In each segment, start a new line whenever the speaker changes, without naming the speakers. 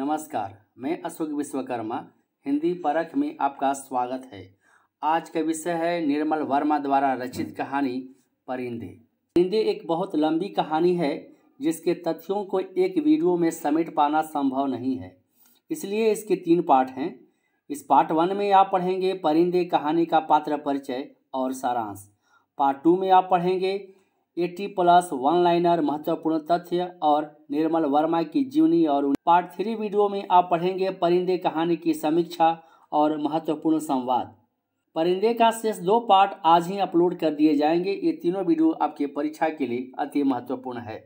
नमस्कार मैं अशोक विश्वकर्मा हिंदी परख में आपका स्वागत है आज का विषय है निर्मल वर्मा द्वारा रचित कहानी परिंदे परिंदे एक बहुत लंबी कहानी है जिसके तथ्यों को एक वीडियो में समेट पाना संभव नहीं है इसलिए इसके तीन पार्ट हैं इस पार्ट वन में आप पढ़ेंगे परिंदे कहानी का पात्र परिचय और सारांश पार्ट टू में आप पढ़ेंगे एटी प्लस वन लाइनर महत्वपूर्ण तथ्य और निर्मल वर्मा की जीवनी और पार्ट थ्री वीडियो में आप पढ़ेंगे परिंदे कहानी की समीक्षा और महत्वपूर्ण संवाद परिंदे का शेष दो पार्ट आज ही अपलोड कर दिए जाएंगे ये तीनों वीडियो आपके परीक्षा के लिए अति महत्वपूर्ण है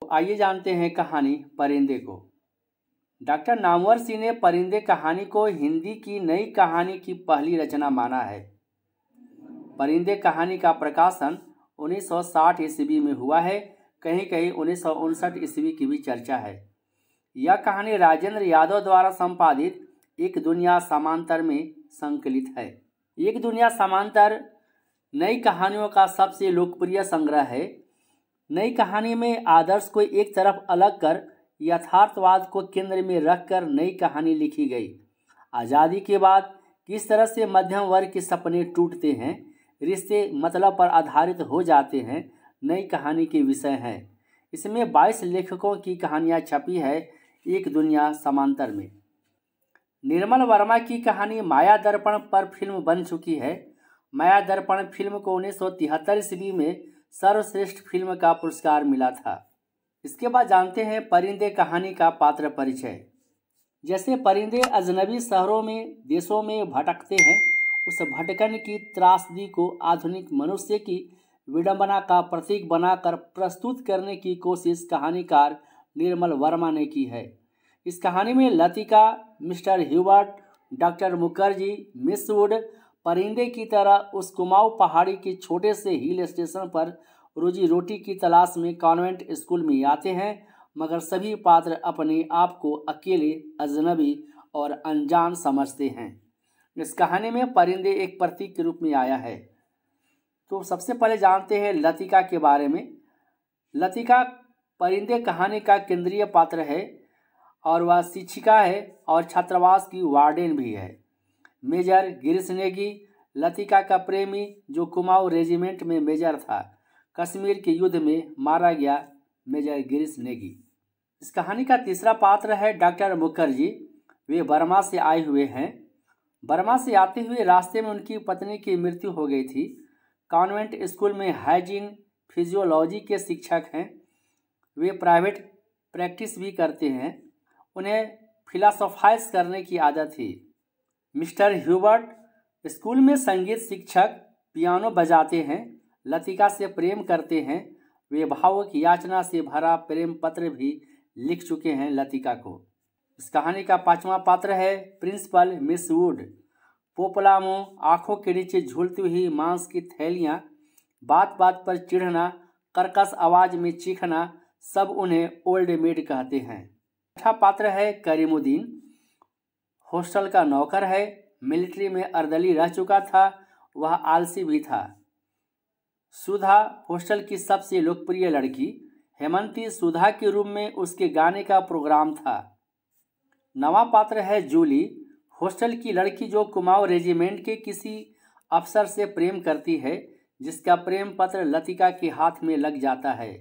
तो आइए जानते हैं कहानी परिंदे को डॉक्टर नामवर सिंह ने परिंदे कहानी को हिंदी की नई कहानी की पहली रचना माना है परिंदे कहानी का प्रकाशन उन्नीस सौ साठ ईस्वी में हुआ है कहीं कहीं उन्नीस सौ उनसठ ईस्वी की भी चर्चा है यह कहानी राजेंद्र यादव द्वारा संपादित एक दुनिया समांतर में संकलित है एक दुनिया समांतर नई कहानियों का सबसे लोकप्रिय संग्रह है नई कहानी में आदर्श को एक तरफ अलग कर यथार्थवाद को केंद्र में रखकर नई कहानी लिखी गई आज़ादी के बाद किस तरह से मध्यम वर्ग के सपने टूटते हैं रिश्ते मतलब पर आधारित हो जाते हैं नई कहानी के विषय हैं इसमें बाईस लेखकों की कहानियाँ छपी है एक दुनिया समांतर में निर्मल वर्मा की कहानी माया दर्पण पर फिल्म बन चुकी है माया दर्पण फिल्म को उन्नीस सौ तिहत्तर ईस्वी में सर्वश्रेष्ठ फिल्म का पुरस्कार मिला था इसके बाद जानते हैं परिंदे कहानी का पात्र परिचय जैसे परिंदे अजनबी शहरों में देशों में भटकते हैं उस भटकन की त्रासदी को आधुनिक मनुष्य की विडंबना का प्रतीक बनाकर प्रस्तुत करने की कोशिश कहानीकार निर्मल वर्मा ने की है इस कहानी में Latika Mister Hubert doctor Mukherjee Miss Wood परिंदे की तरह उस कुमाऊ पहाड़ी के छोटे से हिल स्टेशन पर रोजी रोटी की तलाश में कॉन्वेंट स्कूल में आते हैं मगर सभी पात्र अपने आप को अकेले अजनबी और अनजान समझते हैं इस कहानी में परिंदे एक प्रतीक के रूप में आया है तो सबसे पहले जानते हैं लतिका के बारे में लतिका परिंदे कहानी का केंद्रीय पात्र है और वह शिक्षिका है और छात्रावास की वार्डन भी है मेजर गिरीश नेगी लतिका का प्रेमी जो कुमाऊ रेजिमेंट में मेजर था कश्मीर के युद्ध में मारा गया मेजर गिरीश नेगी इस कहानी का तीसरा पात्र है डॉक्टर मुखर्जी वे बर्मा से आए हुए हैं बर्मा से आते हुए रास्ते में उनकी पत्नी की मृत्यु हो गई थी कॉन्वेंट स्कूल में हाइजीन फिजियोलॉजी के शिक्षक हैं वे प्राइवेट प्रैक्टिस भी करते हैं उन्हें फिलासोफाइज करने की आदत थी मिस्टर ह्यूबर्ट स्कूल में संगीत शिक्षक पियानो बजाते हैं लतिका से प्रेम करते हैं वे भावुक याचना से भरा प्रेम पत्र भी लिख चुके हैं लतिका को इस कहानी का पांचवा पात्र है प्रिंसिपल मिस वुड पोपलामो आंखों के नीचे झूलती हुई मांस की थैलियां बात बात पर चिढ़ना कर्कश आवाज में चीखना सब उन्हें ओल्ड मेड कहते हैं छठा पात्र है करीमुद्दीन हॉस्टल का नौकर है मिलिट्री में अर्दली रह चुका था वह आलसी भी था सुधा हॉस्टल की सबसे लोकप्रिय लड़की हेमंती सुधा के रूम में उसके गाने का प्रोग्राम था नवा पात्र है जूली हॉस्टल की लड़की जो कुमाऊं रेजिमेंट के किसी अफसर से प्रेम करती है जिसका प्रेम पत्र लतिका के हाथ में लग जाता है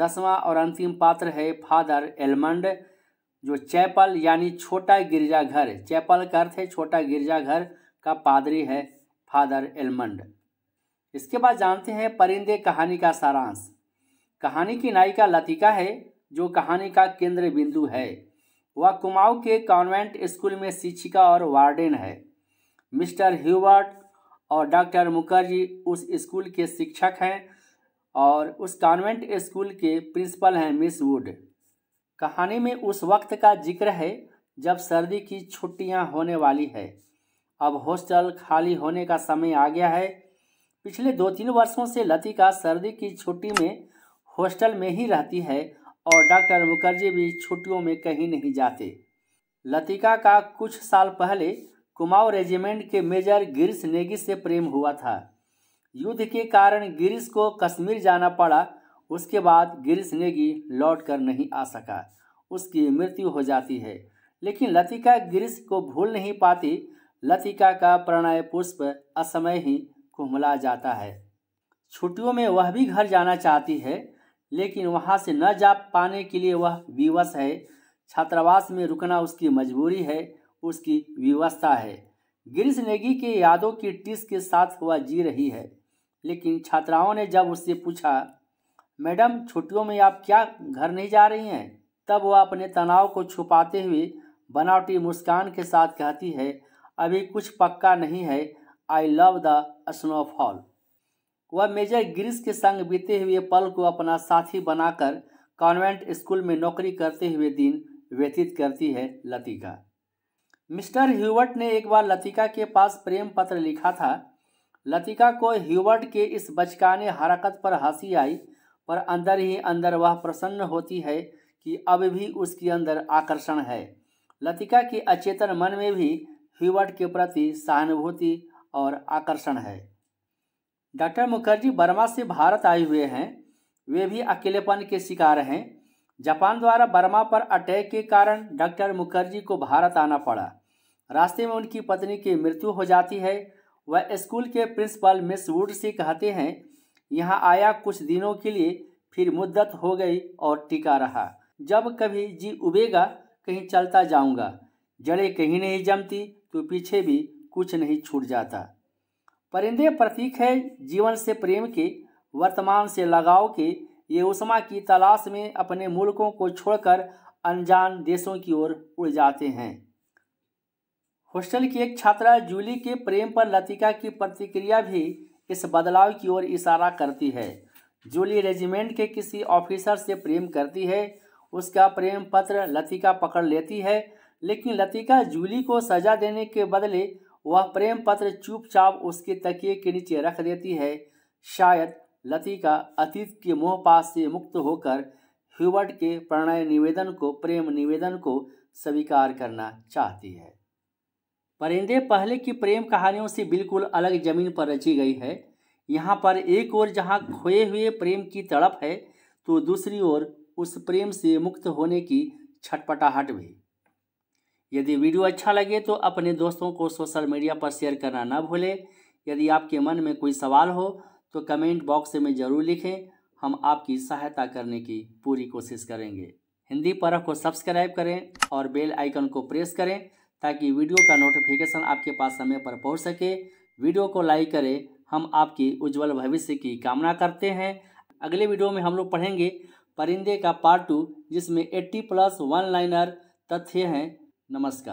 दसवां और अंतिम पात्र है फादर एलमंड जो चैपल यानी छोटा गिरजाघर चैपल का अर्थ है छोटा गिरजाघर का पादरी है फादर एलमंड इसके बाद जानते हैं परिंदे कहानी का सारांश कहानी की नायिका लतिका है जो कहानी का केंद्र बिंदु है वह कुमाऊ के कॉन्वेंट स्कूल में शिक्षिका और वार्डन है मिस्टर ह्यूबर्ट और डॉक्टर मुखर्जी उस स्कूल के शिक्षक हैं और उस कॉन्वेंट स्कूल के प्रिंसिपल हैं मिस वुड कहानी में उस वक्त का जिक्र है जब सर्दी की छुट्टियां होने वाली है अब हॉस्टल खाली होने का समय आ गया है पिछले दो तीन वर्षों से लतिका सर्दी की छुट्टी में हॉस्टल में ही रहती है और डॉक्टर मुखर्जी भी छुट्टियों में कहीं नहीं जाते लतिका का कुछ साल पहले कुमाऊ रेजिमेंट के मेजर गिरीश नेगी से प्रेम हुआ था युद्ध के कारण गिरीश को कश्मीर जाना पड़ा उसके बाद गिरीश नेगी लौट कर नहीं आ सका उसकी मृत्यु हो जाती है लेकिन लतिका गिरीश को भूल नहीं पाती लतिका का प्रणय पुष्प असमय ही कुमला जाता है छुट्टियों में वह भी घर जाना चाहती है लेकिन वहाँ से न जा पाने के लिए वह विवश है छात्रावास में रुकना उसकी मजबूरी है उसकी व्यवस्था है गिरीश नेगी के यादों की टिस के साथ हुआ जी रही है लेकिन छात्राओं ने जब उससे पूछा मैडम छुट्टियों में आप क्या घर नहीं जा रही हैं तब वह अपने तनाव को छुपाते हुए बनावटी मुस्कान के साथ कहती है अभी कुछ पक्का नहीं है आई लव द स्नोफॉल वह मेजर गिरिश के संग बीते हुए पल को अपना साथी बनाकर कॉन्वेंट स्कूल में नौकरी करते हुए दिन व्यतीत करती है लतिका मिस्टर ह्यूबर्ट ने एक बार लतिका के पास प्रेम पत्र लिखा था लतिका को ह्यूबर्ट के इस बचकाने हरकत पर हंसी आई पर अंदर ही अंदर वह प्रसन्न होती है कि अब भी उसके अंदर आकर्षण है लतिका के अचेतन मन में भी ह्यूवर्ट के प्रति सहानुभूति और आकर्षण है डॉक्टर मुखर्जी बर्मा से भारत आए हुए हैं वे भी अकेलेपन के शिकार हैं जापान द्वारा बर्मा पर अटैक के कारण डॉक्टर मुखर्जी को भारत आना पड़ा रास्ते में उनकी पत्नी की मृत्यु हो जाती है वह स्कूल के प्रिंसिपल मिस वुड से कहते हैं यहाँ आया कुछ दिनों के लिए फिर मुद्दत हो गई और टिका रहा जब कभी जी उबेगा कहीं चलता जाऊँगा जड़े कहीं नहीं जमती तो पीछे भी कुछ नहीं छूट जाता परिंदे प्रतीक है जीवन से प्रेम के वर्तमान से लगाव के ये उषमा की तलाश में अपने मुल्कों को छोड़कर अनजान देशों की ओर उड़ जाते हैं हॉस्टल की एक छात्रा जूली के प्रेम पर लतिका की प्रतिक्रिया भी इस बदलाव की ओर इशारा करती है जूली रेजिमेंट के किसी ऑफिसर से प्रेम करती है उसका प्रेम पत्र लतिका पकड़ लेती है लेकिन लतिका जूली को सजा देने के बदले वह प्रेम पत्र चुपचाप उसके तकिए के नीचे रख देती है शायद लतिका अतीत के मोहपास से मुक्त होकर ह्यूबर्ट के प्रणय निवेदन को प्रेम निवेदन को स्वीकार करना चाहती है परिंदे पहले की प्रेम कहानियों से बिल्कुल अलग जमीन पर रची गई है यहाँ पर एक ओर जहाँ खोए हुए प्रेम की तड़प है तो दूसरी ओर उस प्रेम से मुक्त होने की छटपटाहट भी यदि वीडियो अच्छा लगे तो अपने दोस्तों को सोशल मीडिया पर शेयर करना ना भूलें यदि आपके मन में कोई सवाल हो तो कमेंट बॉक्स में ज़रूर लिखें हम आपकी सहायता करने की पूरी कोशिश करेंगे हिंदी परख को सब्सक्राइब करें और बेल आइकन को प्रेस करें ताकि वीडियो का नोटिफिकेशन आपके पास समय पर पहुंच सके वीडियो को लाइक करें हम आपकी उज्जवल भविष्य की कामना करते हैं अगले वीडियो में हम लोग पढ़ेंगे परिंदे का पार्ट टू जिसमें 80 प्लस वन लाइनर तथ्य हैं नमस्कार